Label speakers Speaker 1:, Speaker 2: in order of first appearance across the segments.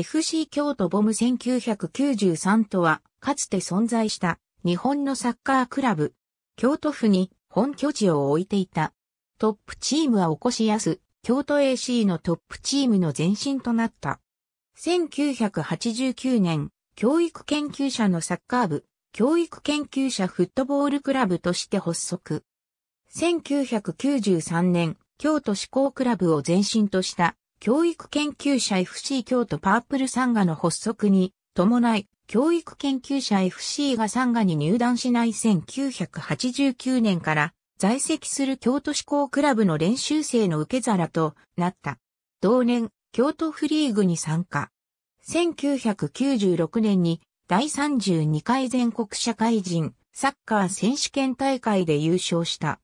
Speaker 1: FC 京都ボム1993とは、かつて存在した日本のサッカークラブ、京都府に本拠地を置いていた。トップチームは起こしやす、京都 AC のトップチームの前身となった。1989年、教育研究者のサッカー部、教育研究者フットボールクラブとして発足。1993年、京都志向クラブを前身とした教育研究者 FC 京都パープルサンガの発足に伴い、教育研究者 FC がサンガに入団しない1989年から在籍する京都志向クラブの練習生の受け皿となった。同年、京都フリーグに参加。1996年に第32回全国社会人サッカー選手権大会で優勝した。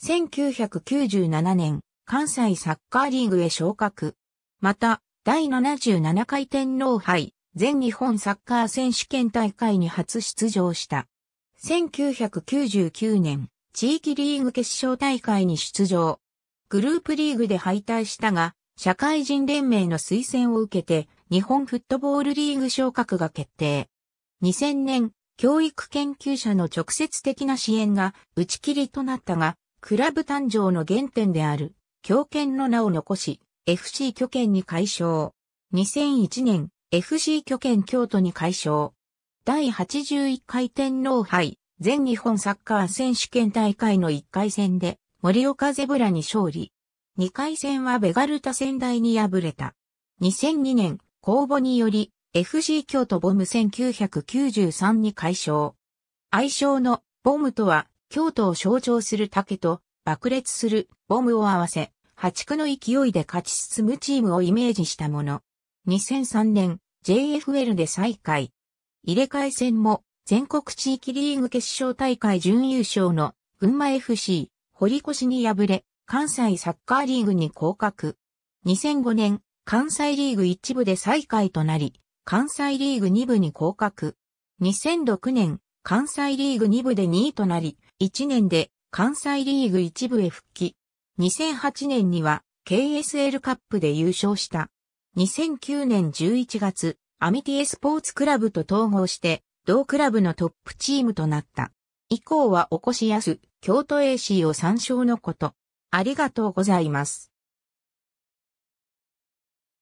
Speaker 1: 1997年、関西サッカーリーグへ昇格。また、第77回天皇杯全日本サッカー選手権大会に初出場した。1999年、地域リーグ決勝大会に出場。グループリーグで敗退したが、社会人連盟の推薦を受けて、日本フットボールリーグ昇格が決定。2000年、教育研究者の直接的な支援が打ち切りとなったが、クラブ誕生の原点である強権の名を残し、FC 巨権に改称。2001年、FC 巨権京都に改称。第81回天皇杯、全日本サッカー選手権大会の1回戦で、森岡ゼブラに勝利。2回戦はベガルタ仙台に敗れた。2002年、公募により、FC 京都ボム1993に改称。愛称のボムとは、京都を象徴する竹と爆裂するボムを合わせ、破竹の勢いで勝ち進むチームをイメージしたもの。2003年 JFL で再開。入れ替え戦も全国地域リーグ決勝大会準優勝の群馬 FC 堀越に敗れ、関西サッカーリーグに降格。2005年、関西リーグ一部で再開となり、関西リーグ2部に降格。2006年、関西リーグ2部で2位となり、1年で関西リーグ一部へ復帰。2008年には KSL カップで優勝した。2009年11月、アミティエスポーツクラブと統合して、同クラブのトップチームとなった。以降はおこしやす、京都 AC を参照のこと。ありがとうございます。